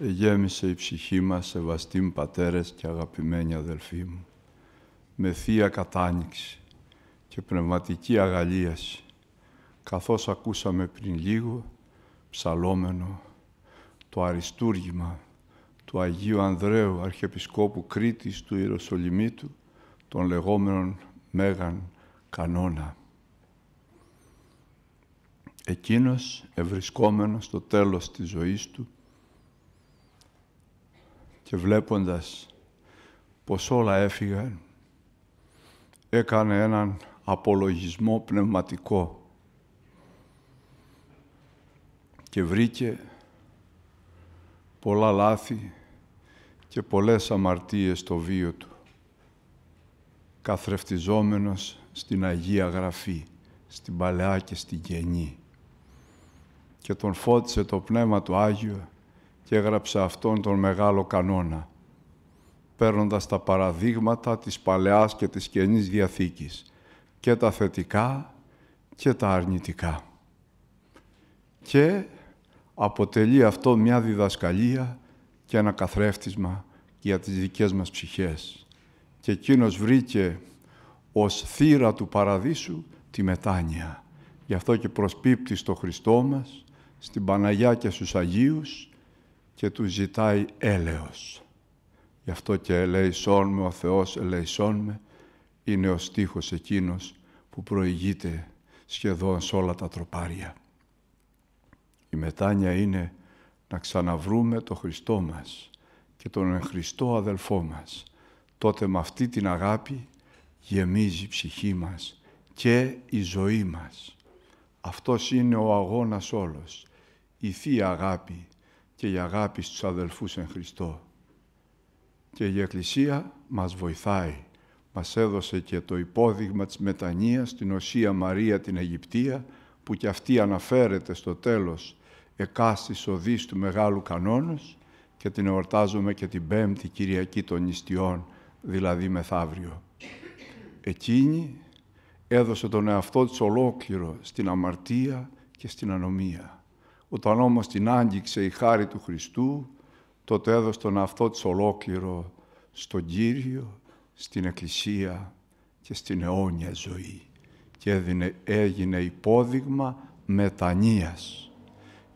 «Εγέμισε η ψυχή μας σεβαστήν πατέρες και αγαπημένοι αδελφοί μου, με θεία κατάνοιξη και πνευματική αγαλίαση, καθώς ακούσαμε πριν λίγο ψαλόμενο το αριστούργημα του Αγίου Ανδρέου Αρχιεπισκόπου Κρήτης του Ιεροσολυμίτου των λεγόμενων Μέγαν Κανόνα. Εκείνος ευρισκόμενος στο τέλος της ζωής του και βλέποντας πως όλα έφυγαν, έκανε έναν απολογισμό πνευματικό και βρήκε πολλά λάθη και πολλές αμαρτίες στο βίο του, καθρεφτιζόμενος στην Αγία Γραφή, στην Παλαιά και στην Καινή. Και τον φώτισε το Πνεύμα του Άγιο και έγραψε αυτόν τον μεγάλο κανόνα, παίρνοντας τα παραδείγματα της Παλαιάς και της Καινής Διαθήκης, και τα θετικά και τα αρνητικά. Και αποτελεί αυτό μια διδασκαλία και ένα καθρέφτισμα για τις δικές μας ψυχές. Και εκείνος βρήκε ως θύρα του παραδείσου τη μετάνοια. Γι' αυτό και προσπίπτει στο Χριστό μας, στην Παναγιά και στους Αγίους, και τους ζητάει έλεος. Γι' αυτό και ελέησόν με ο Θεός, ελέησόν με, είναι ο στίχος εκείνος που προηγείται σχεδόν σε όλα τα τροπάρια. Η μετάνοια είναι να ξαναβρούμε το Χριστό μας και τον Χριστό αδελφό μας. Τότε με αυτή την αγάπη γεμίζει η ψυχή μας και η ζωή μας. Αυτός είναι ο αγώνας όλος, η Θεία Αγάπη και η αγάπη στους αδελφούς εν Χριστώ. Και η Εκκλησία μας βοηθάει. Μας έδωσε και το υπόδειγμα της μετανοίας στην Οσία Μαρία την Αιγυπτία, που κι αυτή αναφέρεται στο τέλος εκάστης οδής του Μεγάλου Κανόνος και την εορτάζουμε και την Πέμπτη Κυριακή των Ιστιών, δηλαδή μεθαύριο. Εκείνη έδωσε τον εαυτό της ολόκληρο στην αμαρτία και στην ανομία όταν όμως την άγγιξε η χάρη του Χριστού, τότε έδωσε τον αυτό της ολόκληρο στον Κύριο, στην Εκκλησία και στην αιώνια ζωή και έγινε υπόδειγμα μετανοίας.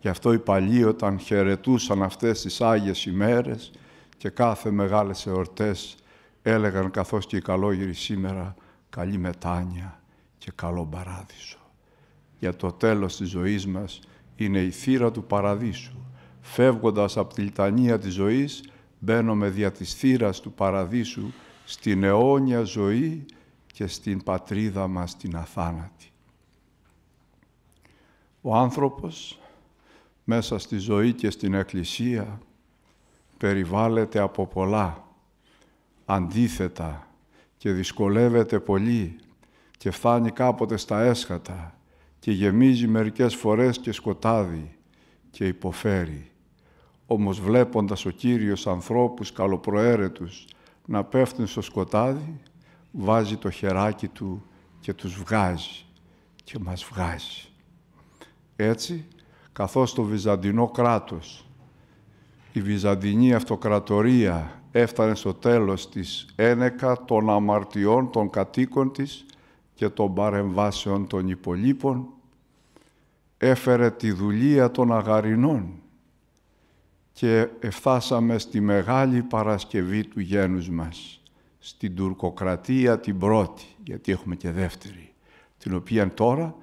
Γι' αυτό οι παλιοί όταν χαιρετούσαν αυτές τις Άγιες ημέρες και κάθε μεγάλες εορτές έλεγαν καθώς και οι καλόγυροι σήμερα καλή μετάνοια και καλό παράδεισο. Για το τέλος της ζωής μας είναι η θύρα του παραδείσου. Φεύγοντας από τη λιτανία της ζωής, μπαίνουμε δια της θύρας του παραδείσου στην αιώνια ζωή και στην πατρίδα μας την αθάνατη. Ο άνθρωπος μέσα στη ζωή και στην Εκκλησία περιβάλλεται από πολλά αντίθετα και δυσκολεύεται πολύ και φτάνει κάποτε στα έσχατα και γεμίζει μερικές φορές και σκοτάδι και υποφέρει. Όμως βλέποντας ο Κύριος ανθρώπους καλοπροαίρετους να πέφτουν στο σκοτάδι, βάζει το χεράκι του και τους βγάζει και μας βγάζει. Έτσι, καθώς το Βυζαντινό κράτος, η Βυζαντινή Αυτοκρατορία έφτανε στο τέλος της ένεκα των αμαρτιών των κατοίκων της και των παρεμβάσεων των υπολείπων, έφερε τη δουλεία των αγαρινών και εφτάσαμε στη Μεγάλη Παρασκευή του γένους μας, στην τουρκοκρατία την πρώτη, γιατί έχουμε και δεύτερη, την οποία τώρα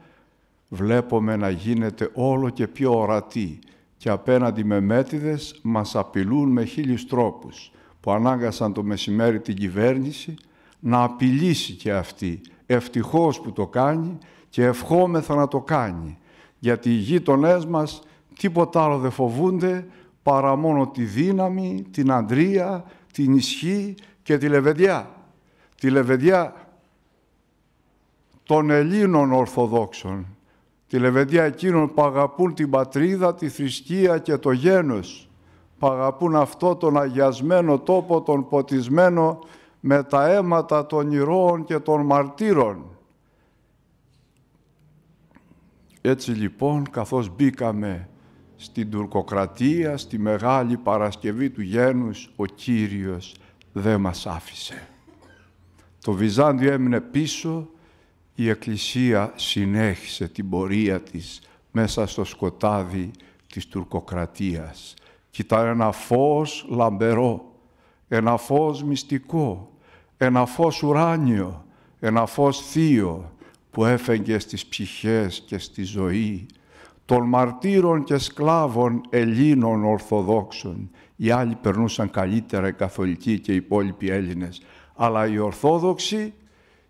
βλέπουμε να γίνεται όλο και πιο ορατή και απέναντι με μέτιδες μας απειλούν με χίλιους τρόπους που ανάγκασαν το μεσημέρι την κυβέρνηση να απειλήσει και αυτή. Ευτυχώς που το κάνει και ευχόμεθα να το κάνει. Γιατί οι γείτονές μας τίποτα άλλο δεν φοβούνται παρά μόνο τη δύναμη, την αντρία, την ισχύ και τη λεβεδιά. Τη λεβεδιά των Ελλήνων Ορθοδόξων. Τη λεβεδιά εκείνων που αγαπούν την πατρίδα, τη θρησκεία και το γένος. Που αγαπούν αυτό τον αγιασμένο τόπο, τον ποτισμένο με τα αίματα των ηρώων και των μαρτύρων. Έτσι λοιπόν, καθώς μπήκαμε στην τουρκοκρατία, στη Μεγάλη Παρασκευή του Γένους, ο Κύριος δεν μας άφησε. Το Βυζάντιο έμεινε πίσω, η Εκκλησία συνέχισε την πορεία της μέσα στο σκοτάδι της τουρκοκρατίας. κοιτάει ένα φως λαμπερό ένα φως μυστικό, ένα φως ουράνιο, ένα φως θείο που έφεγγε στις ψυχές και στη ζωή των μαρτύρων και σκλάβων Ελλήνων Ορθοδόξων. Οι άλλοι περνούσαν καλύτερα, οι καθολικοί και οι υπόλοιποι Έλληνες. Αλλά οι Ορθόδοξοι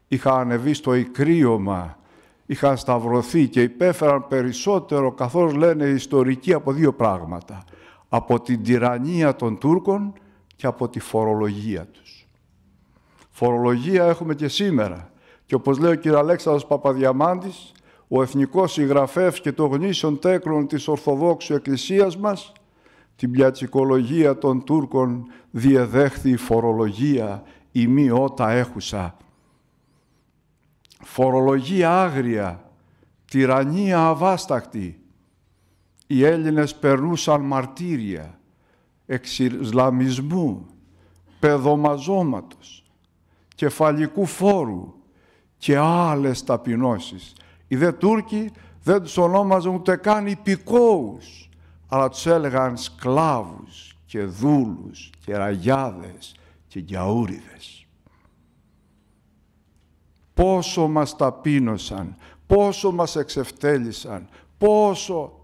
είχαν ανεβεί στο ικρίωμα, είχαν σταυρωθεί και υπέφεραν περισσότερο, καθώς λένε οι ιστορικοί, από δύο πράγματα. Από την τυραννία των Τούρκων και από τη φορολογία τους. Φορολογία έχουμε και σήμερα. Και όπως λέει ο κ. Αλέξανδρος Παπαδιαμάντης, ο εθνικός συγγραφέας και το γνήσιον τέκνων της Ορθοδόξου Εκκλησίας μας, την πιατσικολογία των Τούρκων διεδέχθη η φορολογία, η μη ότα έχουσα. Φορολογία άγρια, τυραννία αβάστακτη. Οι Έλληνες περνούσαν μαρτύρια εξισλαμισμού, παιδομαζώματος, κεφαλικού φόρου και άλλες ταπεινώσεις. Οι δε Τούρκοι δεν τους ονόμαζαν ούτε καν υπηκόους, αλλά τους έλεγαν σκλάβους και δούλους και ραγιάδες και γιαούριδες. Πόσο μας ταπείνωσαν, πόσο μας εξευτέλισαν, πόσο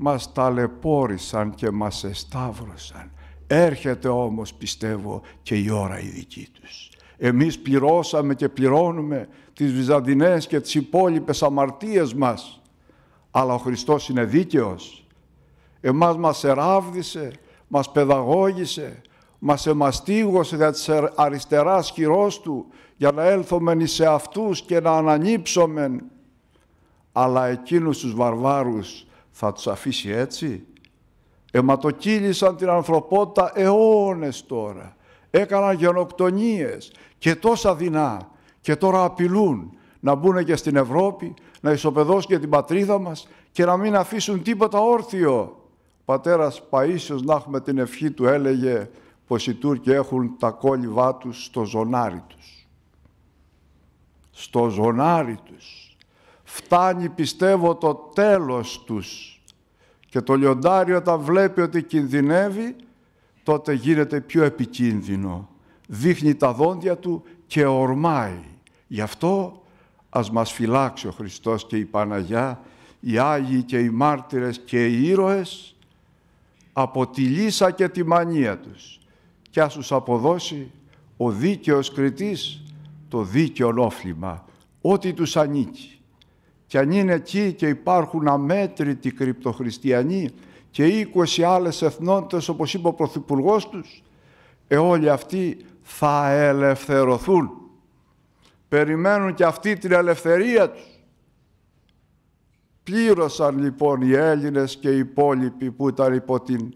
μας ταλαιπώρησαν και μας εσταύρωσαν. Έρχεται όμως πιστεύω και η ώρα η δική τους. Εμείς πληρώσαμε και πληρώνουμε τις Βυζαντινές και τις υπόλοιπες αμαρτίες μας. Αλλά ο Χριστός είναι δίκαιος. Εμάς μας εράβδισε, μας παιδαγώγησε, μας εμαστίγωσε για τις αριστεράς χειρός Του για να έλθομεν σε αυτούς και να ανανύψομεν. Αλλά εκείνους τους βαρβάρους θα τους αφήσει έτσι. Εματοκύλησαν την ανθρωπότητα αιώνες τώρα. Έκαναν γενοκτονίες και τόσα δεινά και τώρα απειλούν να μπουν και στην Ευρώπη, να ισοπεδώσουν και την πατρίδα μας και να μην αφήσουν τίποτα όρθιο. Ο πατέρας Παΐσιος να έχουμε την ευχή του έλεγε πως οι Τούρκοι έχουν τα κόλληβά τους στο ζωνάρι τους. Στο ζωνάρι τους. Φτάνει πιστεύω το τέλος τους και το λιοντάρι όταν βλέπει ότι κινδυνεύει τότε γίνεται πιο επικίνδυνο. Δείχνει τα δόντια του και ορμάει. Γι' αυτό ας μας φυλάξει ο Χριστός και η Παναγιά, οι Άγιοι και οι μάρτυρες και οι ήρωες από τη λύσα και τη μανία τους και ας τους αποδώσει ο δίκαιος κριτής το δίκαιο όφλημα, ό,τι τους ανήκει. Και αν είναι εκεί και υπάρχουν αμέτρητοι κρυπτοχριστιανοί και 20 άλλες εθνότητες, όπως είπε ο Πρωθυπουργός τους, ε, όλοι αυτοί θα ελευθερωθούν. Περιμένουν και αυτοί την ελευθερία τους. Πλήρωσαν λοιπόν οι Έλληνες και οι υπόλοιποι που ήταν υπό την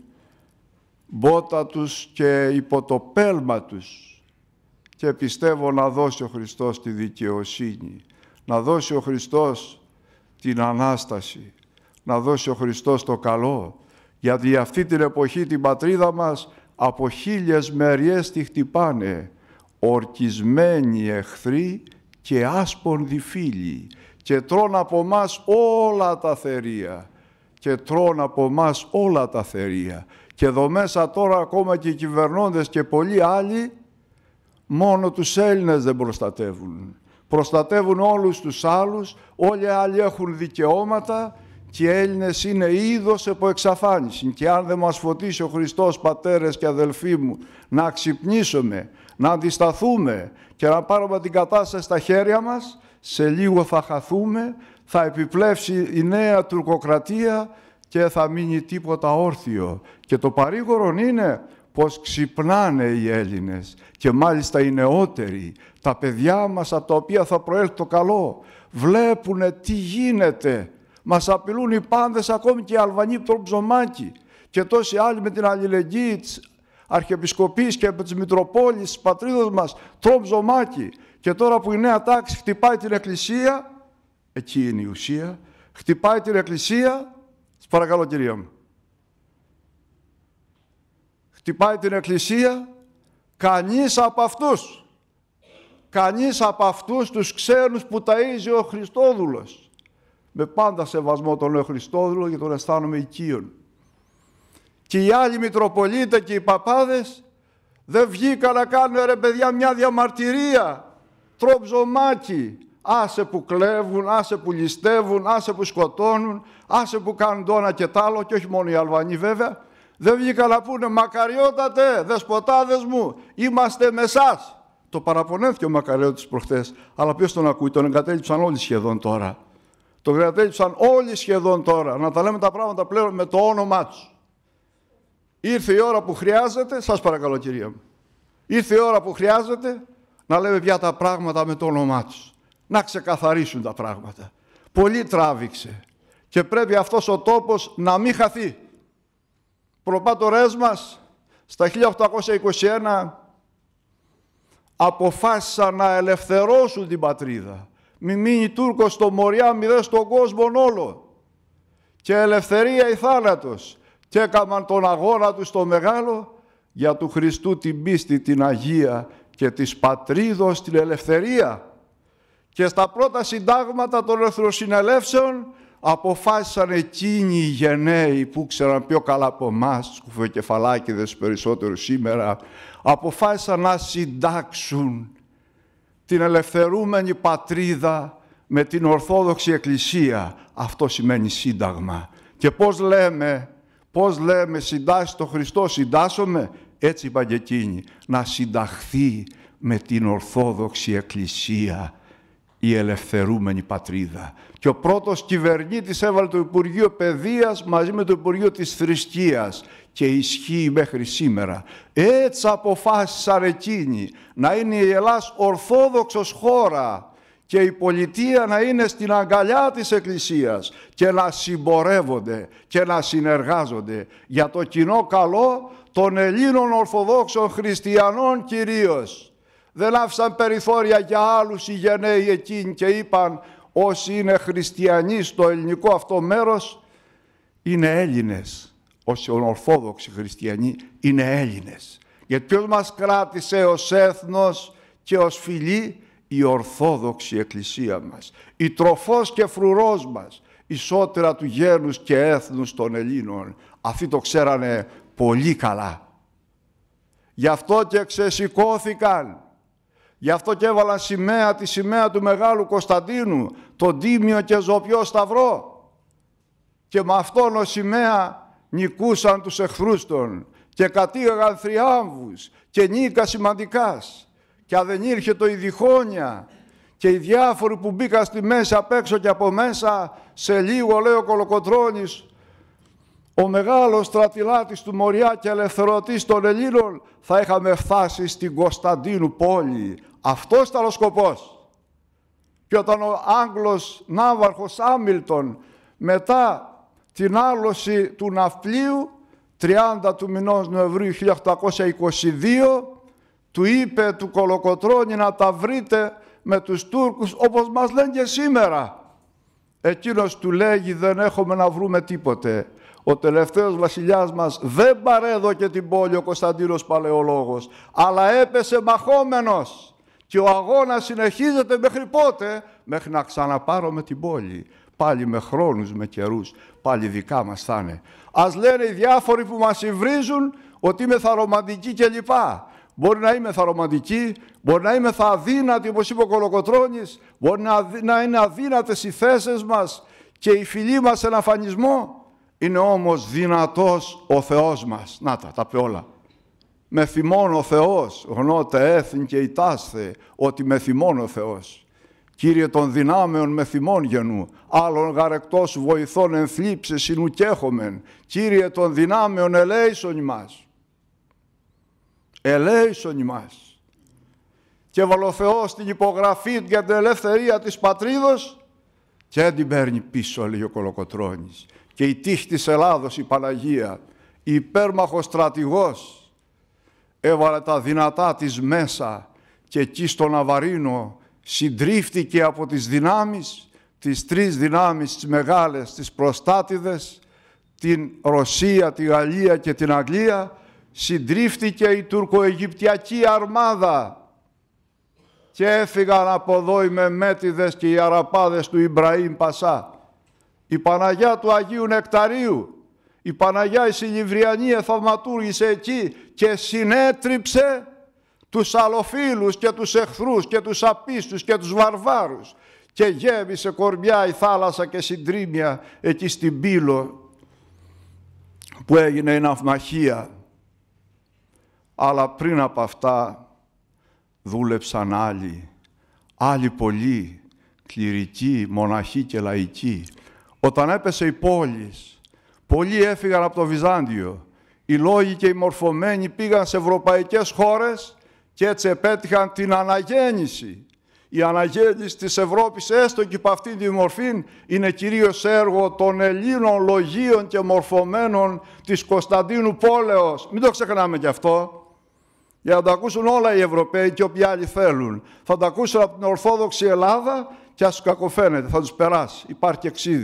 μπότα τους και υπό το πέλμα τους. Και πιστεύω να δώσει ο Χριστός τη δικαιοσύνη. Να δώσει ο Χριστός την Ανάσταση, να δώσει ο Χριστός το καλό, γιατί αυτή την εποχή την πατρίδα μας από χίλιες μεριές τη χτυπάνε, ορκισμένοι εχθροί και άσπονδοι φίλοι και τρώνε από μας όλα τα θερία και τρώνε από μας όλα τα θερία και εδώ μέσα τώρα ακόμα και οι κυβερνώντες και πολλοί άλλοι μόνο τους Έλληνες δεν προστατεύουν προστατεύουν όλους τους άλλους, όλοι οι άλλοι έχουν δικαιώματα και οι Έλληνες είναι είδος από εξαφάνιση. Και αν δεν μας φωτίσει ο Χριστός, πατέρες και αδελφοί μου, να ξυπνήσουμε, να αντισταθούμε και να πάρουμε την κατάσταση στα χέρια μας, σε λίγο θα χαθούμε, θα επιπλέψει η νέα τουρκοκρατία και θα μείνει τίποτα όρθιο. Και το παρήγορο είναι πως ξυπνάνε οι Έλληνες και μάλιστα οι νεότεροι, τα παιδιά μας από τα οποία θα προέλθει το καλό, βλέπουν τι γίνεται. Μας απειλούν οι πάντες, ακόμη και οι Αλβανοί από και τόσοι άλλοι με την αλληλεγγύη της Αρχιεπισκοπής και με τις Μητροπόλεις της πατρίδας μας, Και τώρα που η νέα τάξη χτυπάει την Εκκλησία, εκεί είναι η ουσία, χτυπάει την Εκκλησία, παρακαλώ κυρία μου χτυπάει την Εκκλησία, κανείς από αυτούς, κανείς από αυτούς τους ξένους που ταΐζει ο Χριστόδουλος. Με πάντα σεβασμό τον Χριστόδουλο και τον αισθάνομαι οικείον. Και οι άλλοι Μητροπολίτε και οι παπάδες δεν βγήκαν να κάνουν ρε παιδιά μια διαμαρτυρία, τροψωμάκι, άσε που κλέβουν, άσε που ληστεύουν, άσε που σκοτώνουν, άσε που κάνουν το και τ' άλλο και όχι μόνο οι Αλβανοί βέβαια, δεν βγήκα να πούνε μακαριότατε, δεσποτάδες μου, είμαστε με σας. Το παραπονέθηκε ο μακαριώτης προχθές, αλλά ποιος τον ακούει, τον εγκατέλειψαν όλοι σχεδόν τώρα. Τον εγκατέλειψαν όλοι σχεδόν τώρα, να τα λέμε τα πράγματα πλέον με το όνομά τους. Ήρθε η ώρα που χρειάζεται, σας παρακαλώ κυρία μου, ήρθε η ώρα που χρειάζεται να λέμε πια τα πράγματα με το όνομά τους. Να ξεκαθαρίσουν τα πράγματα. Πολύ τράβηξε και πρέπει αυτός ο τόπος να μην χαθεί προπάτορές μας στα 1821 αποφάσισαν να ελευθερώσουν την πατρίδα. Μη μείνει Τούρκος στο Μοριά, μη δε στον κόσμο όλο. Και ελευθερία η θάνατος. Και έκαναν τον αγώνα τους στο μεγάλο για του Χριστού την πίστη, την Αγία και της πατρίδος την ελευθερία. Και στα πρώτα συντάγματα των εθνοσυνελεύσεων αποφάσισαν εκείνοι οι γενναίοι που ξέραν πιο καλά από εμάς, κουφεκεφαλάκηδες περισσότερο σήμερα, αποφάσισαν να συντάξουν την ελευθερούμενη πατρίδα με την Ορθόδοξη Εκκλησία. Αυτό σημαίνει σύνταγμα. Και πώς λέμε, πώς λέμε συντάσσει το Χριστό, συντάσσομαι, έτσι είπαν και εκείνοι, να συνταχθεί με την Ορθόδοξη Εκκλησία η ελευθερούμενη πατρίδα. Και ο πρώτος κυβερνήτης έβαλε το Υπουργείο Παιδείας μαζί με το Υπουργείο της Θρησκείας και ισχύει μέχρι σήμερα. Έτσι αποφάσισαν εκείνοι να είναι η Ελλάς ορθόδοξος χώρα και η πολιτεία να είναι στην αγκαλιά της Εκκλησίας και να συμπορεύονται και να συνεργάζονται για το κοινό καλό των Ελλήνων Ορθοδόξων Χριστιανών κυρίως. Δεν άφησαν περιθώρια για άλλους οι γενναίοι εκείνοι και είπαν όσοι είναι χριστιανοί στο ελληνικό αυτό μέρος είναι Έλληνες. Όσοι ορθόδοξοι χριστιανοί είναι Έλληνες. Γιατί ποιος μας κράτησε ως έθνος και ως φιλή η Ορθόδοξη Εκκλησία μας, η τροφός και φρουρός μας, η σώτερα του γένους και έθνους των Ελλήνων. Αυτοί το ξέρανε πολύ καλά. Γι' αυτό και ξεσηκώθηκαν Γι' αυτό και έβαλαν σημαία τη σημαία του Μεγάλου Κωνσταντίνου, τον Τίμιο και Ζωπιό Σταυρό. Και με αυτόν ως σημαία νικούσαν τους εχθρούς των και κατήγαγαν θριάμβους και νίκα σημαντικάς. Και δεν ήρχε το Ιδιχόνια και οι διάφοροι που μπήκαν στη μέση απ' έξω και από μέσα, σε λίγο λέει ο ο μεγάλος στρατιλάτης του Μοριά και ελευθερωτής των Ελλήνων θα είχαμε φτάσει στην Κωνσταντίνου πόλη αυτός ήταν ο σκοπός. Και όταν ο Άγγλος ναύαρχος Άμιλτον μετά την άλωση του ναυπλίου 30 του μηνός Νοεμβρίου 1822 του είπε του Κολοκοτρώνη να τα βρείτε με τους Τούρκους όπως μας λένε και σήμερα. Εκείνος του λέγει δεν έχουμε να βρούμε τίποτε. Ο τελευταίος βασιλιάς μας δεν παρέδωκε την πόλη ο Κωνσταντίνος Παλαιολόγος αλλά έπεσε μαχόμενος. Και ο αγώνας συνεχίζεται μέχρι πότε, μέχρι να με την πόλη. Πάλι με χρόνους, με καιρούς, πάλι δικά μας θα είναι. Ας λένε οι διάφοροι που μας υβρίζουν ότι είμαι θαρομαντική κλπ. Μπορεί να είμαι θαρομαντική, μπορεί να είμαι θα αδύνατη, όπως είπε ο Κολοκοτρώνης, μπορεί να είναι αδύνατες οι θέσεις μας και οι φιλοί μας σε ένα φανισμό. Είναι όμως δυνατός ο Θεός μας. Να τα, τα πει όλα με θυμών ο Θεός, γνώτε έθν και ητάσθε, ότι με θυμών ο Θεός. Κύριε των δυνάμεων με θυμών γενού, άλλων γαρεκτός βοηθών εν θλίψε συνουκέχομεν. Κύριε των δυνάμεων ελέησον ημάς. Ελέησον ημάς. Και Θεός την υπογραφή για την ελευθερία της πατρίδος και την παίρνει πίσω, λέει ο Κολοκοτρώνης. Και η τύχη της Ελλάδος η Παναγία, υπέρμαχος στρατηγός, έβαλε τα δυνατά της μέσα και εκεί στο Αβαρίνο συντρίφθηκε από τις δυνάμεις, τις τρεις δυνάμεις, τις μεγάλες, τις προστάτηδες, την Ρωσία, τη Γαλλία και την Αγγλία, συντρίφθηκε η τουρκοαιγυπτιακή αρμάδα και έφυγαν από εδώ οι Μεμέτιδες και οι Αραπάδες του Ιμπραήμ Πασά. Η Παναγιά του Αγίου Νεκταρίου η Παναγιά η Συλληβριανή εθαυματούργησε εκεί και συνέτριψε τους αλοφίλους και τους εχθρούς και τους απίστους και τους βαρβάρους και γέμισε κορμιά η θάλασσα και συντρίμια εκεί στην Πύλο που έγινε η ναυμαχία. Αλλά πριν από αυτά δούλεψαν άλλοι, άλλοι πολλοί, κληρικοί, μοναχοί και λαϊκοί. Όταν έπεσε η πόλης, Πολλοί έφυγαν από το Βυζάντιο. Οι λόγοι και οι μορφωμένοι πήγαν σε ευρωπαϊκές χώρες και έτσι επέτυχαν την αναγέννηση. Η αναγέννηση της Ευρώπης, έστω και από αυτήν τη μορφή, είναι κυρίως έργο των Ελλήνων λογίων και μορφωμένων της Κωνσταντίνου Πόλεως. Μην το ξεχνάμε κι αυτό. Για να τα ακούσουν όλα οι Ευρωπαίοι και όποιοι άλλοι θέλουν. Θα τα ακούσουν από την Ορθόδοξη Ελλάδα και ας τους κακοφαίνεται, θα τους περάσει. Υπάρχει και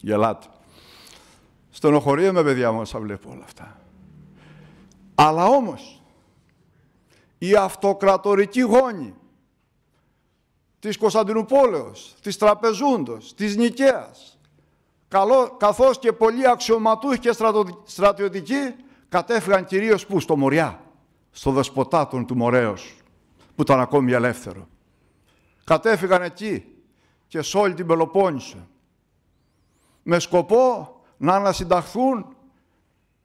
Γελάτε με παιδιά μου όταν βλέπω όλα αυτά. Αλλά όμως, η αυτοκρατορική γόνη της Κωνσταντινούπολεως, της Τραπεζούντος, της Νικαίας, καθώς και πολλοί αξιωματούχοι και στρατιωτικοί κατέφυγαν κυρίως που, στο Μοριά, στο δεσποτάτον του Μορέως, που ήταν ακόμη ελεύθερο. Κατέφυγαν εκεί και σε όλη την Πελοπόννησο, με σκοπό να ανασυνταχθούν,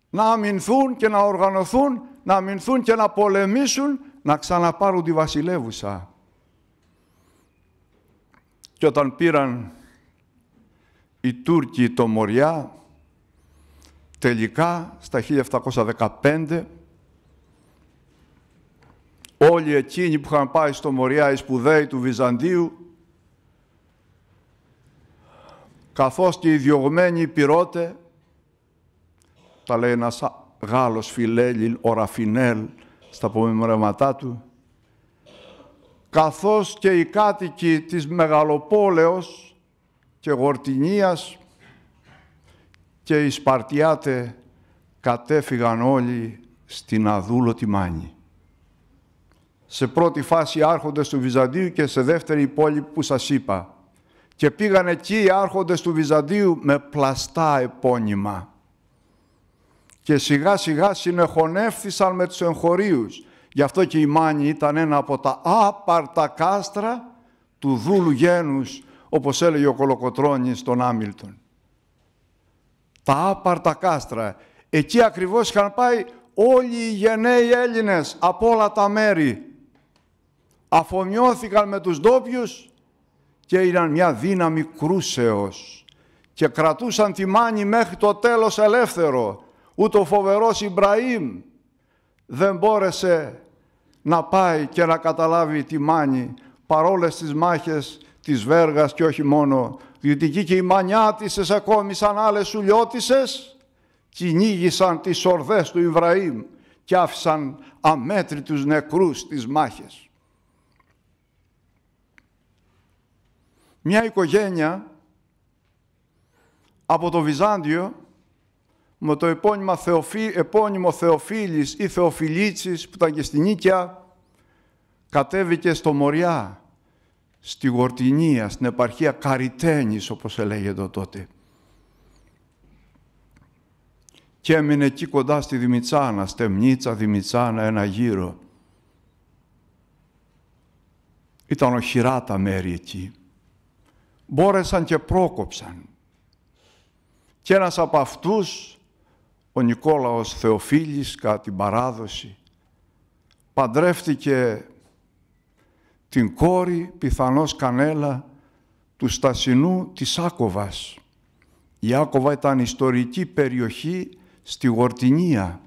να αμυνθούν και να οργανωθούν, να αμυνθούν και να πολεμήσουν, να ξαναπάρουν τη βασιλεύουσα. Και όταν πήραν οι Τούρκοι το Μοριά, τελικά στα 1715, όλοι εκείνοι που είχαν πάει στο Μοριά οι σπουδαίοι του Βυζαντίου καθώς και οι διωγμένοι πυρώτε, τα λέει ένας Γάλλος φιλέλιλ, ο Ραφινέλ, στα απομεμωρήματά του, καθώς και οι κάτοικοι της Μεγαλοπόλεως και Γορτινίας και οι Σπαρτιάτε κατέφυγαν όλοι στην αδούλωτη μάνη. Σε πρώτη φάση άρχοντες του Βυζαντίου και σε δεύτερη πόλη που σας είπα, και πήγαν εκεί οι άρχοντες του Βυζαντίου με πλαστά επώνυμα. Και σιγά σιγά συνεχονεύθησαν με τους εγχωρίους. Γι' αυτό και η Μάνη ήταν ένα από τα άπαρτα κάστρα του δούλου γένους, όπως έλεγε ο Κολοκοτρώνης στον Άμιλτον. Τα άπαρτα κάστρα. Εκεί ακριβώς είχαν πάει όλοι οι γενναίοι Έλληνες από όλα τα μέρη. Αφομοιώθηκαν με τους ντόπιους και ήταν μια δύναμη κρούσεως και κρατούσαν τη μάνη μέχρι το τέλος ελεύθερο. Ούτω φοβερός Ιμπραήμ δεν μπόρεσε να πάει και να καταλάβει τη μάνη παρόλες τις μάχες της Βέργας και όχι μόνο, διότι εκεί και οι μανιάτισες ακόμη σαν άλλες σουλιώτισες κυνήγησαν τις ορδές του Ιβραήμ και άφησαν αμέτρητους νεκρούς στις μάχες. Μια οικογένεια από το Βυζάντιο με το επώνυμο, Θεοφί, Θεοφίλης ή Θεοφιλίτσης που ήταν και στην Νίκαια κατέβηκε στο Μοριά, στη Γορτινία, στην επαρχία Καριτένης όπως έλεγε τότε. Και έμεινε εκεί κοντά στη Δημητσάνα, στεμνίτσα, Δημητσάνα, ένα γύρο. Ήταν οχυρά τα μέρη εκεί μπόρεσαν και πρόκοψαν. Και ένας από αυτούς, ο Νικόλαος Θεοφίλης, κατά την παράδοση, παντρεύτηκε την κόρη, πιθανώς κανέλα, του Στασινού της Άκοβας. Η Άκοβα ήταν ιστορική περιοχή στη Γορτινία,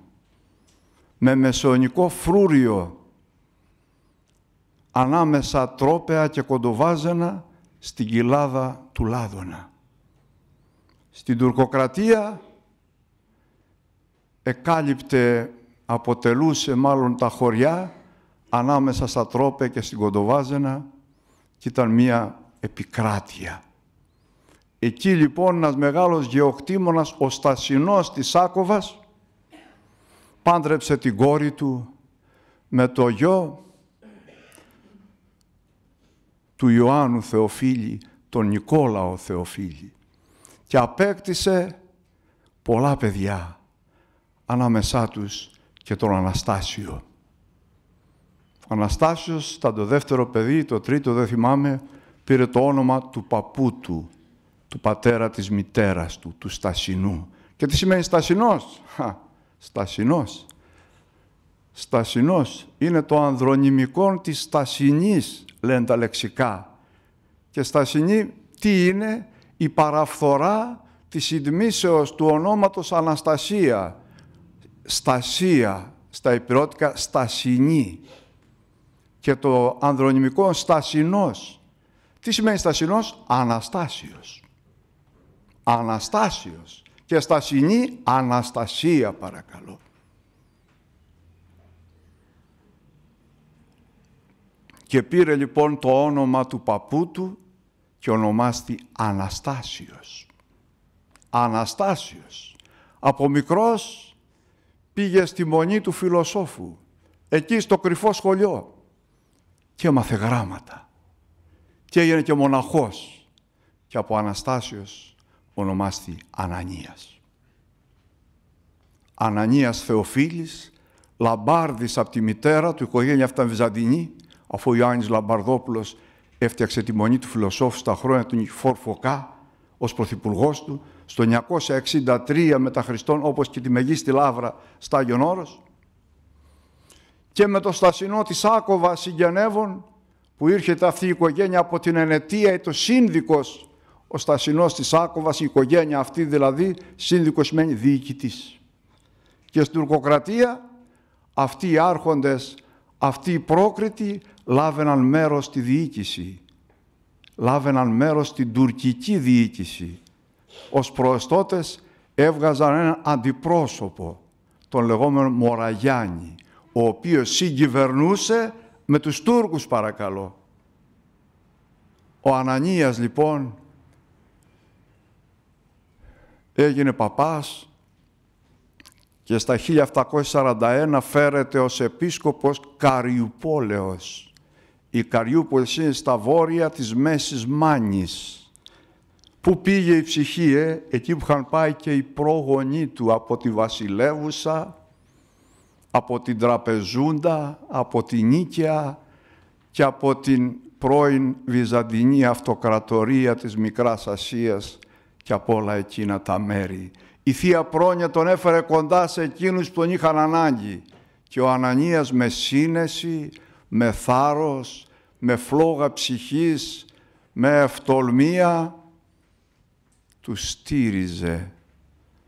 με μεσαιωνικό φρούριο, ανάμεσα τρόπεα και κοντοβάζενα, στην κοιλάδα του Λάδωνα. Στην τουρκοκρατία εκάλυπτε, αποτελούσε μάλλον τα χωριά ανάμεσα στα Τρόπε και στην Κοντοβάζενα και ήταν μία επικράτεια. Εκεί λοιπόν ένας μεγάλος γεωκτήμονας, ο Στασινός της Ακόβας πάντρεψε την κόρη του με το γιο του Ιωάννου Θεοφίλη, τον Νικόλαο Θεοφίλη. Και απέκτησε πολλά παιδιά, ανάμεσά τους και τον Αναστάσιο. Ο Αναστάσιος ήταν το δεύτερο παιδί, το τρίτο δεν θυμάμαι, πήρε το όνομα του παππού του, του πατέρα της μητέρας του, του Στασινού. Και τι σημαίνει Στασινός. Χα, στασινός. Στασινός είναι το ανδρονιμικό της Στασινής λένε τα λεξικά. Και στασινή τι είναι η παραφθορά της συντμήσεως του ονόματος Αναστασία. Στασία, στα υπηρώτικα στασινή. Και το ανδρονιμικό στασινός. Τι σημαίνει στασινός? Αναστάσιος. Αναστάσιος. Και στασινή Αναστασία παρακαλώ. Και πήρε λοιπόν το όνομα του παππού του και ονομάστη Αναστάσιος. Αναστάσιος. Από μικρός πήγε στη μονή του φιλοσόφου, εκεί στο κρυφό σχολείο και έμαθε γράμματα. Και έγινε και μοναχός και από Αναστάσιος ονομάστη Ανανίας. Ανανίας Θεοφίλης, λαμπάρδης από τη μητέρα του, οικογένεια αυτά Βυζαντινή, αφού ο Ιωάννης Λαμπαρδόπουλος έφτιαξε τη μονή του φιλοσόφου στα χρόνια του Φωκά, ως πρωθυπουργός του, στο 963 μετά Χριστόν, όπως και τη Μεγίστη Λάβρα στα Άγιον Όρος, και με το στασινό της Άκοβα συγγενεύων, που ήρχεται αυτή η οικογένεια από την Ενετία, το σύνδικος, ο στασινός της Άκοβας, η οικογένεια αυτή δηλαδή, σύνδικος σημαίνει διοικητής. Και στην τουρκοκρατία αυτοί οι άρχοντες, αυτοί οι πρόκριτοι, λάβαιναν μέρος στη διοίκηση, λάβαιναν μέρος στην τουρκική διοίκηση. Ως προεστώτες έβγαζαν έναν αντιπρόσωπο, τον λεγόμενο Μοραγιάννη, ο οποίος συγκυβερνούσε με τους Τούρκους παρακαλώ. Ο Ανανίας λοιπόν έγινε παπάς και στα 1741 φέρεται ως επίσκοπος Καριουπόλεως η Καριούπολης είναι στα βόρεια της Μέσης Μάνης. Πού πήγε η ψυχή, ε? εκεί που είχαν πάει και οι πρόγονοί του από τη βασιλεύουσα, από την τραπεζούντα, από την Νίκαια και από την πρώην Βυζαντινή Αυτοκρατορία της Μικράς Ασίας και από όλα εκείνα τα μέρη. Η Θεία Πρόνοια τον έφερε κοντά σε εκείνους που τον είχαν ανάγκη και ο Ανανίας με σύνεση με θάρρος, με φλόγα ψυχής, με ευτολμία, τους στήριζε,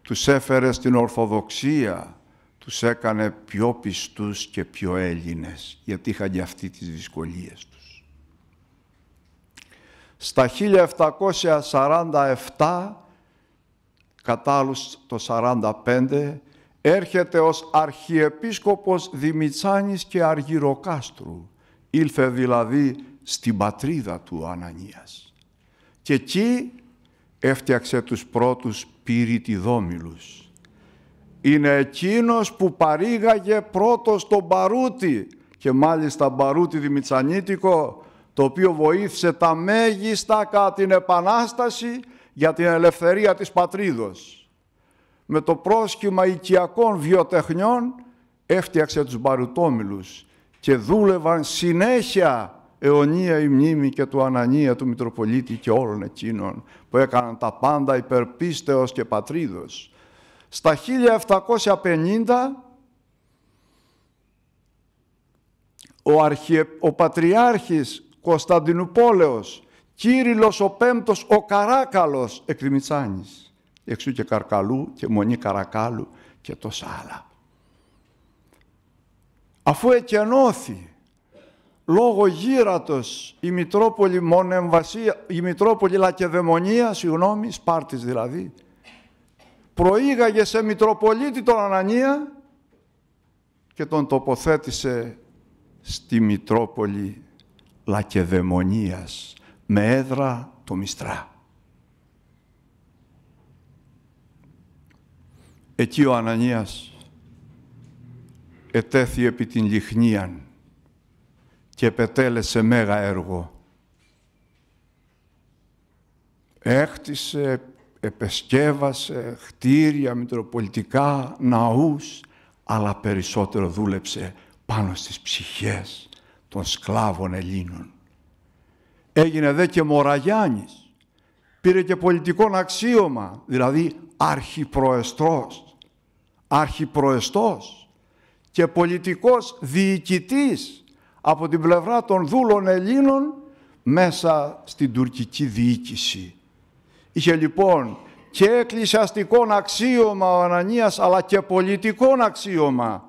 τους έφερε στην Ορθοδοξία, τους έκανε πιο πιστούς και πιο Έλληνες, γιατί είχαν και αυτοί τις δυσκολίες τους. Στα 1747, κατάλληλα το 45, έρχεται ως Αρχιεπίσκοπος Δημητσάνης και Αργυροκάστρου. Ήλθε δηλαδή στην πατρίδα του Ανανίας. Και εκεί έφτιαξε τους πρώτους πυρητιδόμιλους. Είναι εκείνος που παρήγαγε πρώτος τον Παρούτη και μάλιστα Παρούτη Δημητσανίτικο, το οποίο βοήθησε τα μέγιστα κατά την Επανάσταση για την ελευθερία της πατρίδος με το πρόσχημα οικιακών βιοτεχνιών έφτιαξε τους μπαρουτόμιλους και δούλευαν συνέχεια αιωνία η μνήμη και του Ανανία, του Μητροπολίτη και όλων εκείνων που έκαναν τα πάντα υπερπίστεως και πατρίδος. Στα 1750 ο, αρχιε... ο Πατριάρχης Κωνσταντινουπόλεος, Κύριλλος ο Πέμπτος, ο Καράκαλος Εκρημιτσάνης Εξού και Καρκαλού και Μονή Καρακάλου και τόσα άλλα. Αφού εκενώθη λόγω γύρατος η Μητρόπολη, Μονεμβασία, η Μητρόπολη Λακεδαιμονία, συγγνώμη, Σπάρτης δηλαδή, προήγαγε σε Μητροπολίτη τον Ανανία και τον τοποθέτησε στη Μητρόπολη Λακεδαιμονίας με έδρα το Μιστρά. Εκεί ο Ανανίας ετέθη επί την λιχνίαν και επετέλεσε μέγα έργο. Έχτισε, επεσκεύασε χτίρια, μητροπολιτικά, ναούς, αλλά περισσότερο δούλεψε πάνω στις ψυχές των σκλάβων Ελλήνων. Έγινε δε και Μοραγιάννης. Πήρε και πολιτικό αξίωμα, δηλαδή αρχιπροεστρός αρχιπροεστός και πολιτικός διοικητής από την πλευρά των δούλων Ελλήνων μέσα στην τουρκική διοίκηση. Είχε λοιπόν και εκκλησιαστικό αξίωμα ο Ανανίας αλλά και πολιτικό αξίωμα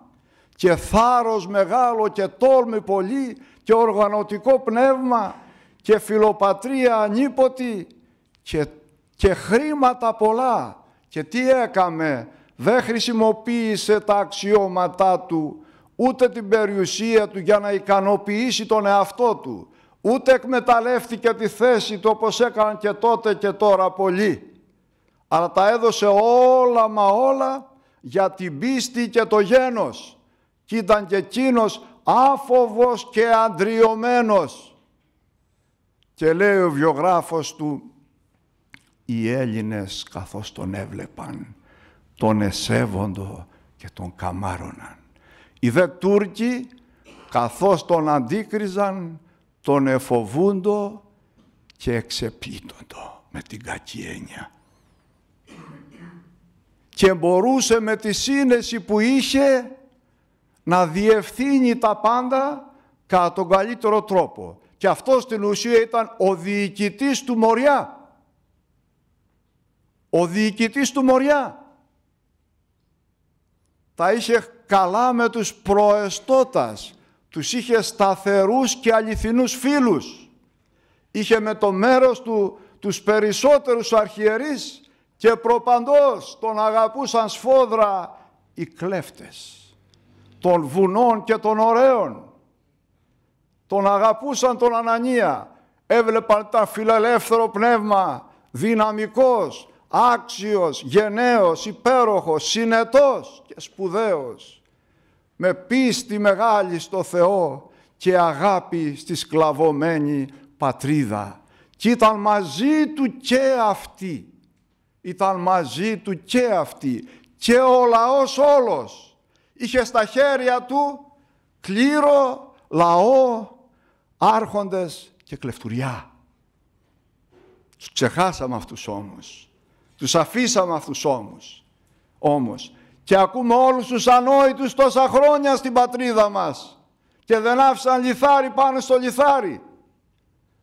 και θάρρος μεγάλο και τόλμη πολύ και οργανωτικό πνεύμα και φιλοπατρία ανίποτη και χρήματα πολλά. Και τι έκαμε, δεν χρησιμοποίησε τα αξιώματά του, ούτε την περιουσία του για να ικανοποιήσει τον εαυτό του, ούτε εκμεταλλεύτηκε τη θέση του όπως έκαναν και τότε και τώρα πολλοί, αλλά τα έδωσε όλα μα όλα για την πίστη και το γένος και ήταν και εκείνος άφοβος και αντριωμένος. Και λέει ο βιογράφος του, οι Έλληνες καθώς τον έβλεπαν τον εσέβοντο και τον καμάρωναν. Οι δε Τούρκοι καθώς τον αντίκριζαν τον εφοβούντο και εξεπίτοντο με την κακή έννοια. Και μπορούσε με τη σύνεση που είχε να διευθύνει τα πάντα κατά τον καλύτερο τρόπο. Και αυτός στην ουσία ήταν ο διοικητής του Μοριά. Ο διοικητής του Μοριά τα είχε καλά με τους προεστώτας, τους είχε σταθερούς και αληθινούς φίλους. Είχε με το μέρος του τους περισσότερους αρχιερείς και προπαντός τον αγαπούσαν σφόδρα οι κλέφτες των βουνών και των ωραίων. Τον αγαπούσαν τον Ανανία, έβλεπαν τα φιλελεύθερο πνεύμα, δυναμικός, άξιος, γενναίος, υπέροχος, συνετός και σπουδαίος, με πίστη μεγάλη στο Θεό και αγάπη στη σκλαβωμένη πατρίδα. Και ήταν μαζί του και αυτή. Ήταν μαζί του και αυτή. Και ο λαός όλος είχε στα χέρια του κλήρο, λαό, άρχοντες και κλεφτουριά. Τους ξεχάσαμε αυτούς όμως. Τους αφήσαμε αυτούς όμως. Όμως και ακούμε όλους τους ανόητους τόσα χρόνια στην πατρίδα μας και δεν άφησαν λιθάρι πάνω στο λιθάρι.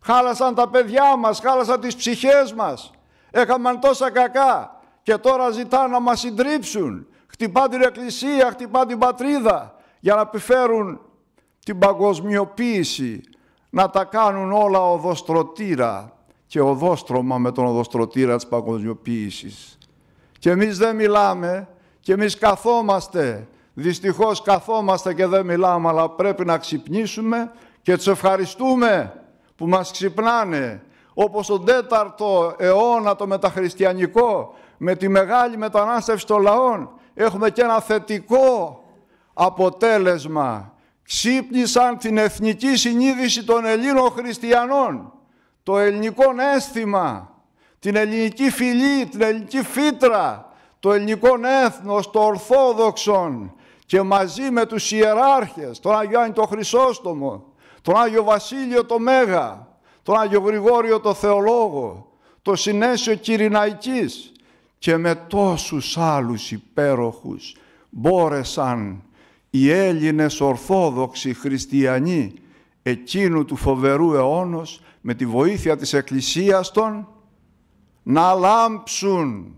Χάλασαν τα παιδιά μας, χάλασαν τις ψυχές μας. έχαμε τόσα κακά και τώρα ζητάνε να μας συντρίψουν. χτυπά την εκκλησία, χτυπά την πατρίδα για να επιφέρουν την παγκοσμιοποίηση, να τα κάνουν όλα οδοστρωτήρα, και οδόστρωμα με τον οδοστρωτήρα της παγκοσμιοποίησης. Και εμείς δεν μιλάμε και εμείς καθόμαστε. Δυστυχώς καθόμαστε και δεν μιλάμε, αλλά πρέπει να ξυπνήσουμε και τους ευχαριστούμε που μας ξυπνάνε. Όπως τον τέταρτο αιώνα το μεταχριστιανικό, με τη μεγάλη μετανάστευση των λαών, έχουμε και ένα θετικό αποτέλεσμα. Ξύπνησαν την εθνική συνείδηση των Ελλήνων χριστιανών το ελληνικό αίσθημα, την ελληνική φυλή, την ελληνική φύτρα, το ελληνικό έθνος, το Ορθόδοξον και μαζί με τους ιεράρχες, τον Άγιο το Χρυσόστομο, τον Άγιο Βασίλειο το Μέγα, τον Άγιο Γρηγόριο το Θεολόγο, το Συνέσιο Κυριναϊκής και με τόσους άλλους υπέροχους μπόρεσαν οι Έλληνες Ορθόδοξοι Χριστιανοί εκείνου του φοβερού αιώνος με τη βοήθεια της Εκκλησίας των να λάμψουν,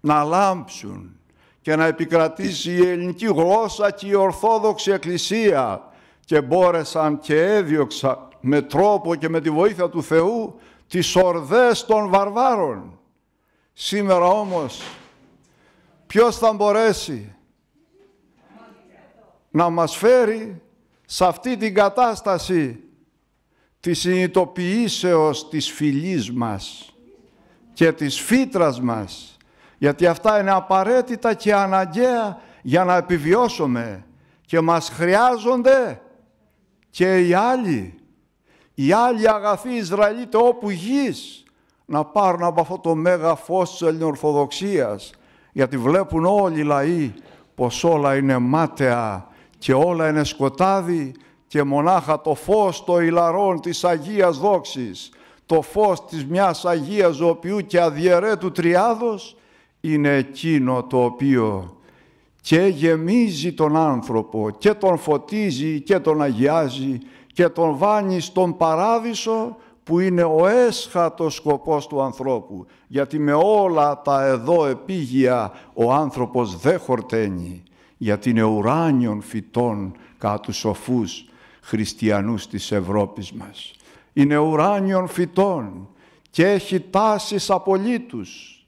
να λάμψουν και να επικρατήσει η ελληνική γλώσσα και η Ορθόδοξη Εκκλησία και μπόρεσαν και έδιωξαν με τρόπο και με τη βοήθεια του Θεού τις ορδές των βαρβάρων. Σήμερα όμως ποιος θα μπορέσει να μας φέρει σε αυτή την κατάσταση της συνειδητοποιήσεως της φιλής μας και της φύτρας μας, γιατί αυτά είναι απαραίτητα και αναγκαία για να επιβιώσουμε και μας χρειάζονται και οι άλλοι, οι άλλοι αγαθοί Ισραηλίτε όπου γης να πάρουν από αυτό το μέγα φως της Ελληνορθοδοξίας, γιατί βλέπουν όλοι οι λαοί πως όλα είναι μάταια και όλα είναι σκοτάδι και μονάχα το φως το ηλαρών της Αγίας Δόξης, το φως της μιας Αγίας Ζωοποιού και αδιαιρέτου Τριάδος, είναι εκείνο το οποίο και γεμίζει τον άνθρωπο και τον φωτίζει και τον αγιάζει και τον βάνει στον παράδεισο που είναι ο έσχατος σκοπός του ανθρώπου γιατί με όλα τα εδώ επίγεια ο άνθρωπος δεν χορταίνει γιατί είναι ουράνιον φυτών κάτω σοφούς χριστιανούς της Ευρώπης μας. Είναι ουράνιων φυτών και έχει τάσεις απολύτους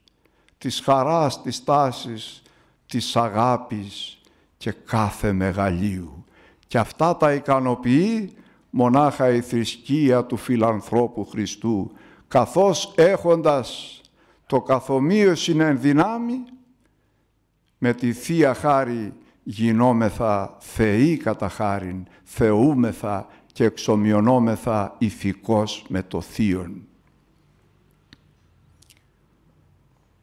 της χαράς, της τάσης, της αγάπης και κάθε μεγαλείου. Και αυτά τα ικανοποιεί μονάχα η θρησκεία του φιλανθρώπου Χριστού, καθώς έχοντας το καθομοίωση εν δυνάμει, με τη Θεία Χάρη γινόμεθα θεοί κατά χάριν, θεούμεθα και εξομοιωνόμεθα ηθικός με το θείον.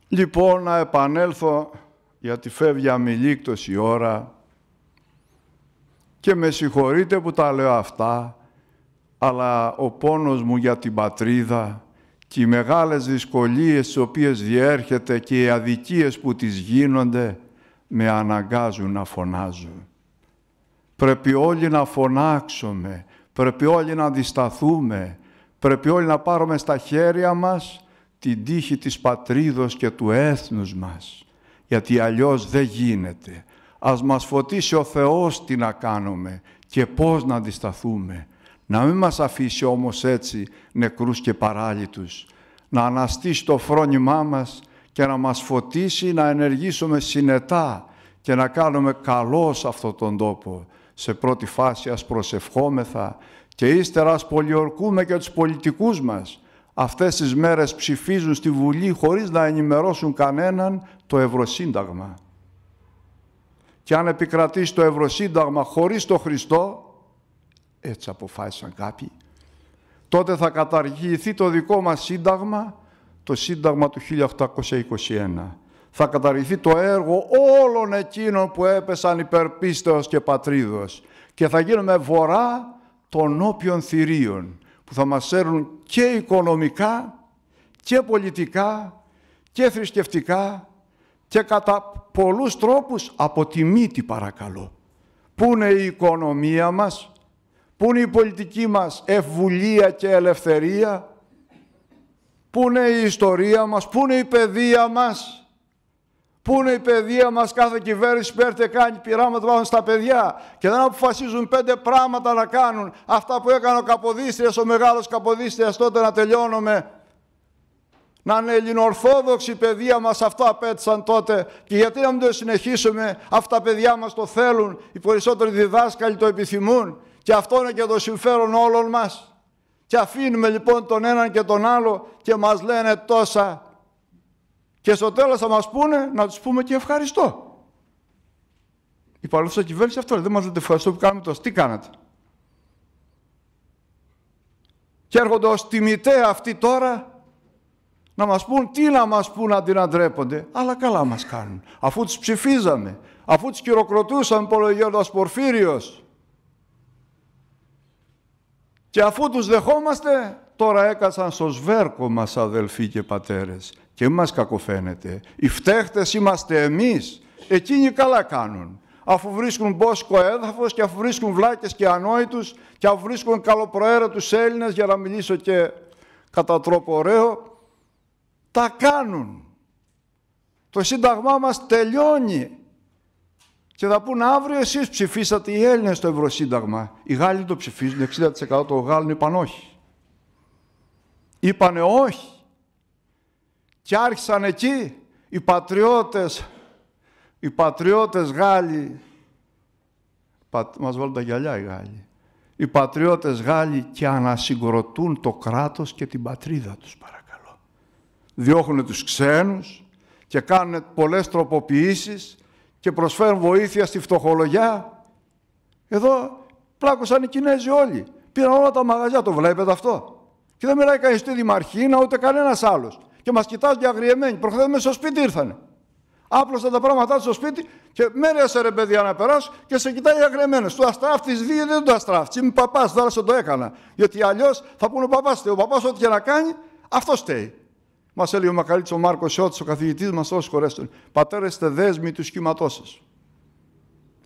Λοιπόν, να επανέλθω, γιατί φεύγει αμιλίκτος η ώρα και με συγχωρείτε που τα λέω αυτά, αλλά ο πόνος μου για την πατρίδα και οι μεγάλες δυσκολίες τις οποίες διέρχεται και οι αδικίες που τις γίνονται με αναγκάζουν να φωνάζω. Πρέπει όλοι να φωνάξουμε, πρέπει όλοι να αντισταθούμε, πρέπει όλοι να πάρουμε στα χέρια μας την τύχη της πατρίδος και του έθνους μας, γιατί αλλιώς δεν γίνεται. Ας μας φωτίσει ο Θεός τι να κάνουμε και πώς να αντισταθούμε. Να μην μας αφήσει όμως έτσι νεκρούς και παράλυτους, να αναστήσει το φρόνημά μας και να μας φωτίσει να ενεργήσουμε συνετά και να κάνουμε καλός σε αυτόν τον τόπο. Σε πρώτη φάση ας προσευχόμεθα και ύστερα ας πολιορκούμε και τους πολιτικούς μας. Αυτές τις μέρες ψηφίζουν στη Βουλή χωρίς να ενημερώσουν κανέναν το Ευρωσύνταγμα. Και αν επικρατήσει το Ευρωσύνταγμα χωρίς το Χριστό, έτσι αποφάσισαν κάποιοι, τότε θα καταργηθεί το δικό μας Σύνταγμα το Σύνταγμα του 1821. Θα καταργηθεί το έργο όλων εκείνων που έπεσαν υπερπίστεως και πατρίδος και θα γίνουμε βορρά των όποιων θηρίων που θα μας έρουν και οικονομικά και πολιτικά και θρησκευτικά και κατά πολλούς τρόπους μύτη παρακαλώ. Πού είναι η οικονομία μας, πού είναι η πολιτική μας ευβουλία και ελευθερία, Πού είναι η ιστορία μας, πού είναι η παιδεία μας. Πού είναι η παιδεία μας, κάθε κυβέρνηση παίρνει κάνει πειράματα πάνω στα παιδιά και δεν αποφασίζουν πέντε πράγματα να κάνουν. Αυτά που έκανε ο Καποδίστριας, ο μεγάλος Καποδίστριας τότε να τελειώνουμε. Να είναι ελληνοορθόδοξη η παιδεία μας, αυτό απέτησαν τότε και γιατί να μην το συνεχίσουμε, αυτά τα παιδιά μας το θέλουν, οι περισσότεροι διδάσκαλοι το επιθυμούν και αυτό είναι και το συμφέρον όλων μας. Και αφήνουμε λοιπόν τον έναν και τον άλλο και μας λένε τόσα. Και στο τέλος θα μας πούνε να τους πούμε και ευχαριστώ. Η παρούσα κυβέρνηση αυτό δεν μας λένε ευχαριστώ που κάνουμε τόσο. Τι κάνατε. Και έρχονται ως τιμητέ αυτοί τώρα να μας πούν τι να μας πούν αντί να ντρέπονται. Αλλά καλά μας κάνουν. Αφού τους ψηφίζαμε, αφού τους κυροκροτούσαν, είπε ο Πορφύριος, και αφού τους δεχόμαστε, τώρα έκασαν στο σβέρκο μας αδελφοί και πατέρες. Και μας κακοφαίνεται. Οι φταίχτες είμαστε εμείς. Εκείνοι καλά κάνουν. Αφού βρίσκουν μπόσκο έδαφος και αφού βρίσκουν βλάκες και ανόητους και αφού βρίσκουν καλοπροαίρετους Έλληνες, για να μιλήσω και κατά τρόπο ωραίο, τα κάνουν. Το Σύνταγμά μας τελειώνει και θα πούνε αύριο εσείς ψηφίσατε οι Έλληνες στο Ευρωσύνταγμα. Οι Γάλλοι το ψηφίζουν, 60% των Γάλλων είπαν όχι. Είπανε όχι. Και άρχισαν εκεί οι πατριώτες, οι πατριώτες Γάλλοι, μας βάλουν τα γυαλιά οι Γάλλοι, οι πατριώτες Γάλλοι και ανασυγκροτούν το κράτος και την πατρίδα τους παρακαλώ. Διώχνουν τους ξένους και κάνουν πολλές τροποποιήσεις και προσφέρουν βοήθεια στη φτωχολογιά. Εδώ πλάκωσαν οι Κινέζοι όλοι. Πήραν όλα τα μαγαζιά, το βλέπετε αυτό. Και δεν μιλάει κανείς στη Δημαρχίνα ούτε κανένας άλλος. Και μας κοιτάζουν και αγριεμένοι. Προχθές στο σπίτι ήρθανε. Άπλωσαν τα πράγματά τους στο σπίτι και σε ρε παιδιά να περάσει και σε κοιτάει αγριεμένο. Του αστράφτης δύο δεν του αστράφτη. Είμαι παπάς, σε το έκανα. Γιατί αλλιώς θα πούνε ο παπάς, ο παπάς ό,τι και να κάνει, αυτό στέει. Μας έλεγε ο Μακαλίτη ο Μάρκο Σιώτη, ο καθηγητής μας, όσοι χωρέστον. Πατέρα, είστε δέσμοι του σχήματό σα.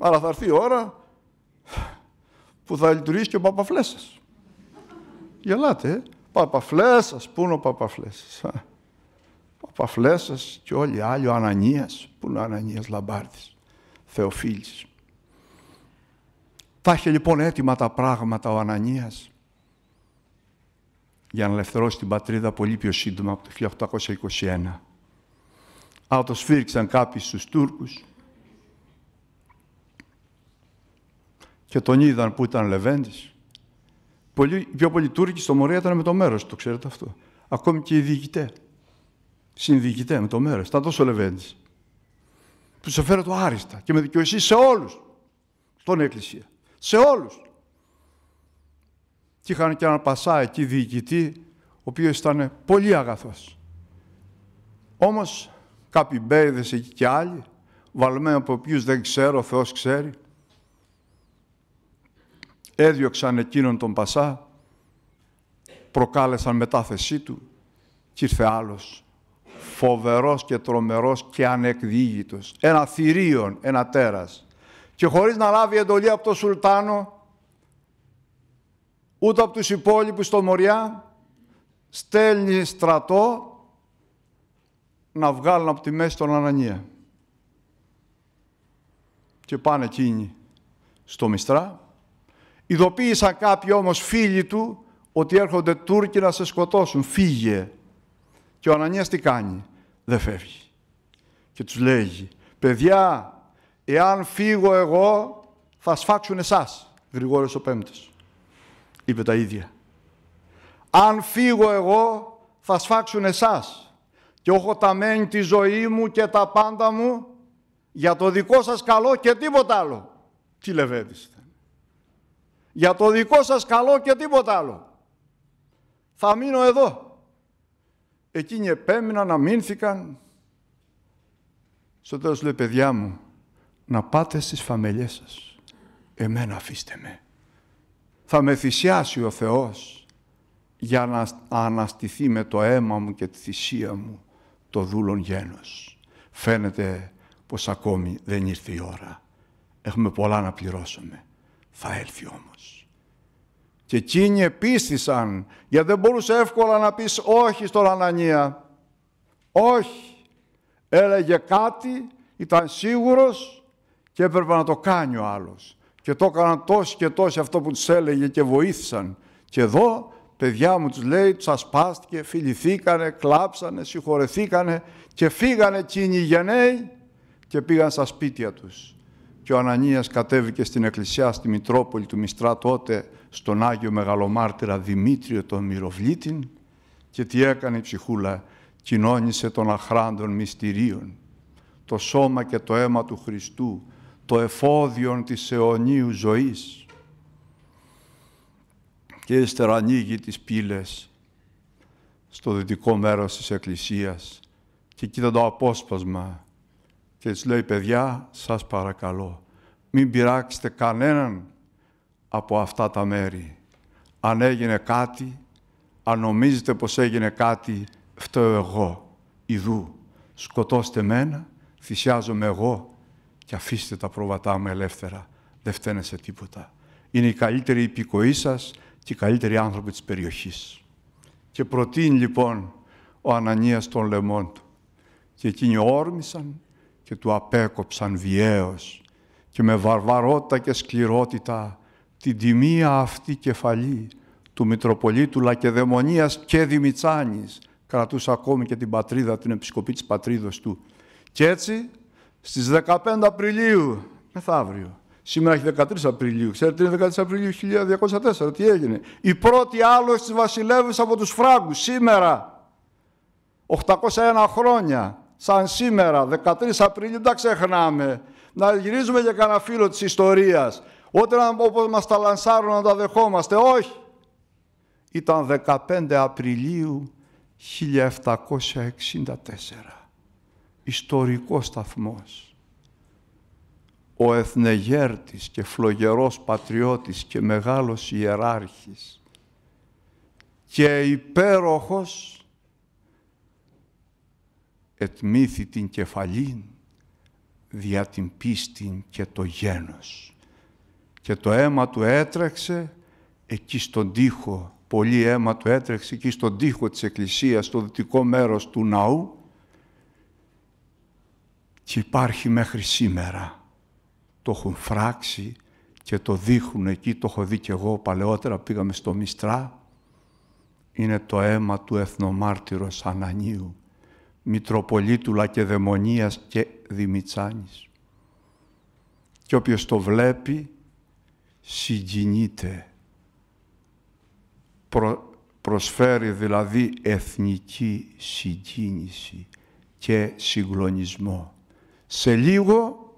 Άρα θα έρθει η ώρα που θα λειτουργήσει και ο σα. Γελάτε, ε. σα, που είναι ο Παπαφλέ σα Τα είχε λοιπόν έτοιμα τα πράγματα ο ανανια που ειναι ο ανανια Λαμπάρδη, θεοφιλη τα ειχε λοιπον ετοιμα τα πραγματα ο ανανιας για να ελευθερώσει την πατρίδα πολύ πιο σύντομα από το 1821. Αλλά το σφύριξαν κάποιοι στους Τούρκους και τον είδαν που ήταν Λεβέντης. Πολύ, πιο πολλοί Τούρκοι στο Μωρία ήταν με το μέρος, το ξέρετε αυτό. Ακόμη και οι διοικητέ, συνδιοικητέ με το μέρος, ήταν τόσο Λεβέντης. Τους φέρε το άριστα και με δικαιοσύνη σε όλους τον Εκκλησία. Σε όλους και είχαν και έναν πασά εκεί διοικητή, ο οποίος ήταν πολύ αγαθός. Όμως κάποιοι μπέιδες εκεί και άλλοι, βαλμένοι από οποίους δεν ξέρω, ο Θεός ξέρει, έδιωξαν εκείνον τον πασά, προκάλεσαν μετάθεσή του και ήρθε άλλος φοβερός και τρομερός και ανεκδίγητος, Ένα θηρίον, ένα τέρας. Και χωρίς να λάβει εντολή από τον Σουλτάνο, ούτε από τους υπόλοιπους στο Μοριά, στέλνει στρατό να βγάλουν από τη μέση τον Ανανία. Και πάνε εκείνοι στο Μιστρά. Ειδοποίησαν κάποιοι όμως φίλοι του ότι έρχονται Τούρκοι να σε σκοτώσουν. Φύγε. Και ο Ανανίας τι κάνει. Δεν φεύγει. Και τους λέγει παιδιά, εάν φύγω εγώ θα σφάξουν εσάς. Γρηγόριος ο Πέμπτος είπε τα ίδια. Αν φύγω εγώ θα σφάξουν εσάς και έχω ταμένη τη ζωή μου και τα πάντα μου για το δικό σας καλό και τίποτα άλλο. Τι λεβέντιστε. Για το δικό σας καλό και τίποτα άλλο. Θα μείνω εδώ. Εκείνοι επέμειναν, αμήνθηκαν. Στο τέλος λέει, παιδιά μου, να πάτε στις φαμελιές σας. Εμένα αφήστε με θα με θυσιάσει ο Θεός για να αναστηθεί με το αίμα μου και τη θυσία μου το δούλον γένος. Φαίνεται πως ακόμη δεν ήρθε η ώρα. Έχουμε πολλά να πληρώσουμε. Θα έλθει όμως. Και εκείνοι επίστησαν, γιατί δεν μπορούσε εύκολα να πεις όχι στον Ανανία. Όχι. Έλεγε κάτι, ήταν σίγουρος και έπρεπε να το κάνει ο άλλος και το έκαναν τόσοι και τόσοι αυτό που τους έλεγε και βοήθησαν. Και εδώ, παιδιά μου τους λέει, τους ασπάστηκε, φιληθήκανε, κλάψανε, συγχωρεθήκανε και φύγανε εκείνοι οι γενναίοι και πήγαν στα σπίτια τους. Και ο Ανανίας κατέβηκε στην εκκλησιά στη Μητρόπολη του Μιστρά τότε στον Άγιο Μεγαλομάρτυρα Δημήτριο τον Μυροβλήτην και τι έκανε η ψυχούλα, κοινώνησε των αχράντων μυστηρίων. Το σώμα και το αίμα του Χριστού το εφόδιον της αιωνίου ζωής και ύστερα ανοίγει τις πύλες στο δυτικό μέρος της Εκκλησίας και κοίτα το απόσπασμα και της λέει «Παιδιά, σας παρακαλώ, μην πειράξετε κανέναν από αυτά τα μέρη. Αν έγινε κάτι, αν νομίζετε πως έγινε κάτι, φταίω εγώ, ιδού. Σκοτώστε μένα, θυσιάζομαι εγώ και αφήστε τα πρόβατά μου ελεύθερα. Δεν φταίνε σε τίποτα. Είναι η καλύτερη υπηκοή σας και οι καλύτεροι άνθρωποι της περιοχής. Και προτείνει λοιπόν ο Ανανίας των λαιμών του. Και εκείνοι όρμησαν και του απέκοψαν βιαίως και με βαρβαρότητα και σκληρότητα την τιμία αυτή κεφαλή του Μητροπολίτου Λακεδαιμονίας και Δημητσάνης κρατούσε ακόμη και την πατρίδα, την επισκοπή της πατρίδος του. Και έτσι στις 15 Απριλίου, μεθαύριο, σήμερα έχει 13 Απριλίου, ξέρετε είναι 13 Απριλίου 1204, τι έγινε. Η πρώτη άλλος της βασιλεύης από τους Φράγκους, σήμερα, 801 χρόνια, σαν σήμερα, 13 Απριλίου, δεν τα ξεχνάμε. Να γυρίζουμε για κανένα φίλο της ιστορίας. Όταν όπως μας τα λανσάρουν να τα δεχόμαστε, όχι. Ήταν 15 Απριλίου 1764 ιστορικός σταθμός. Ο εθνεγέρτης και φλογερός πατριώτης και μεγάλος ιεράρχης και υπέροχος ετμήθη την κεφαλήν δια την πίστην και το γένος. Και το αίμα του έτρεξε εκεί στον τοίχο, πολύ αίμα του έτρεξε εκεί στον τοίχο της εκκλησίας, στο δυτικό μέρος του ναού και υπάρχει μέχρι σήμερα. Το έχουν φράξει και το δείχνουν εκεί, το έχω δει και εγώ παλαιότερα, πήγαμε στο Μιστρά. Είναι το αίμα του εθνομάρτυρος Ανανίου, Μητροπολίτου Λακεδαιμονίας και Δημητσάνης. Και όποιος το βλέπει συγκινείται. προσφέρει δηλαδή εθνική συγκίνηση και συγκλονισμό. Σε λίγο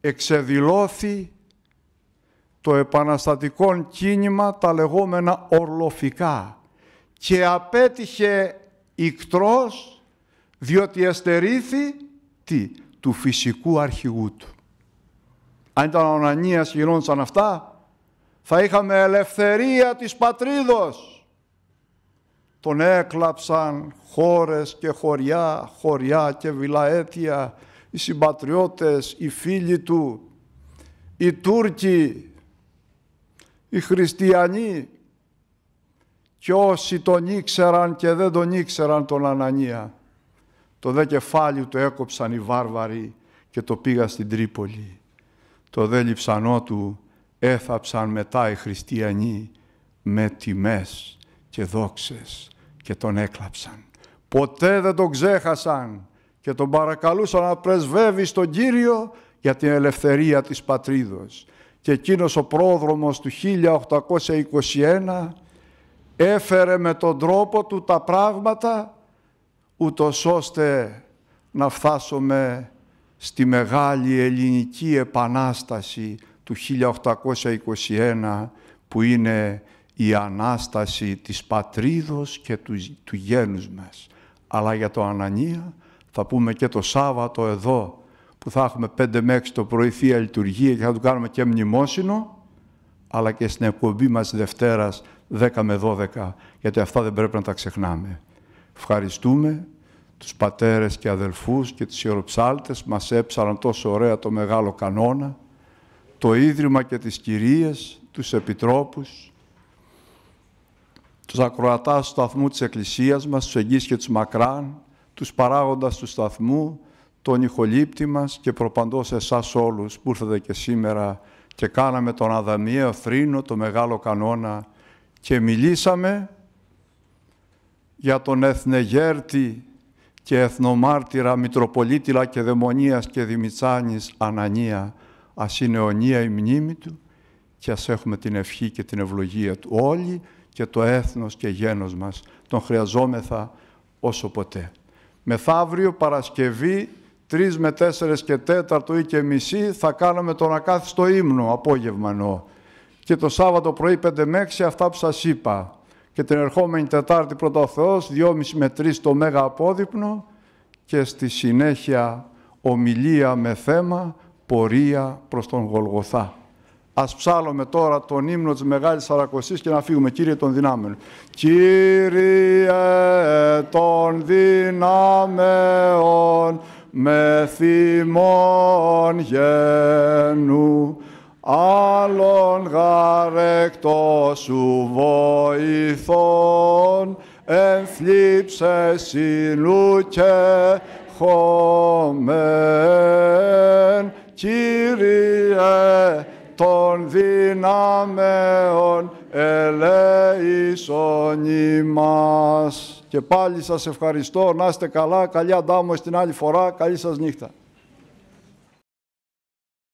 εξεδηλώθη το επαναστατικό κίνημα τα λεγόμενα ορλοφικά και απέτυχε ικτρός διότι εστερήθη τι, του φυσικού αρχηγού του. Αν ήταν ο Ανανίας γινόντουσαν αυτά, θα είχαμε ελευθερία της πατρίδος. Τον έκλαψαν χώρες και χωριά, χωριά και βιλαέτια, οι συμπατριώτες, οι φίλοι του, οι Τούρκοι, οι Χριστιανοί και όσοι τον ήξεραν και δεν τον ήξεραν τον Ανανία. Το δε κεφάλι του έκοψαν οι βάρβαροι και το πήγα στην Τρίπολη. Το δε λιψανό του έθαψαν μετά οι χριστιανοί με τιμές και δόξες και τον έκλαψαν. Ποτέ δεν τον ξέχασαν και τον παρακαλούσα να πρεσβεύει στον Κύριο για την ελευθερία της πατρίδος. Και εκείνος ο πρόδρομος του 1821 έφερε με τον τρόπο του τα πράγματα ούτως ώστε να φτάσουμε στη μεγάλη ελληνική επανάσταση του 1821 που είναι η Ανάσταση της πατρίδος και του, του γένους μας. Αλλά για τον Ανανία θα πούμε και το Σάββατο εδώ, που θα έχουμε 5 με 6 το πρωί Θεία Λειτουργία και θα το κάνουμε και μνημόσυνο, αλλά και στην εκπομπή μας Δευτέρας 10 με 12, γιατί αυτά δεν πρέπει να τα ξεχνάμε. Ευχαριστούμε τους πατέρες και αδελφούς και τους ιεροψάλτες μας έψαλαν τόσο ωραία το μεγάλο κανόνα, το Ίδρυμα και τις κυρίες, τους επιτρόπους, τους ακροατάς του σταθμού της Εκκλησίας μας, τους εγγύς και τους μακράν, τους παράγοντας του σταθμού, τον ηχολήπτη μας και προπαντός εσάς όλους που ήρθατε και σήμερα και κάναμε τον Αδαμιαίο θρήνο, το μεγάλο κανόνα και μιλήσαμε για τον Εθνεγέρτη και Εθνομάρτυρα Μητροπολίτη Λακεδαιμονίας και Δημητσάνης Ανανία, ας είναι αιωνία η μνήμη του και ας έχουμε την ευχή και την ευλογία του όλοι και το έθνος και γένος μας τον χρειαζόμεθα όσο ποτέ. Μεθαύριο, Παρασκευή, 3 με 4 και 4 ή και μισή θα κάνουμε τον ακάθιστο ύμνο, απόγευμα εννοώ. Και το Σάββατο πρωί 5 με 6 αυτά που σας είπα. Και την ερχόμενη Τετάρτη πρώτα ο Θεός, 2,5 με 3 το Μέγα Απόδειπνο και στη συνέχεια ομιλία με θέμα πορεία προς τον Γολγοθά. Ας ψάλλουμε τώρα τον ύμνο της Μεγάλης Σαρακοσής και να φύγουμε. Κύριε των δυνάμεων. Κύριε των δυνάμεων με θυμών γενού άλλον γαρεκτό σου βοηθών εν θλίψε συνού και χωμέν Κύριε των δυνάμεων ελέησον ημάς. Και πάλι σας ευχαριστώ, να είστε καλά, καλή αντάμωση την άλλη φορά, καλή σας νύχτα.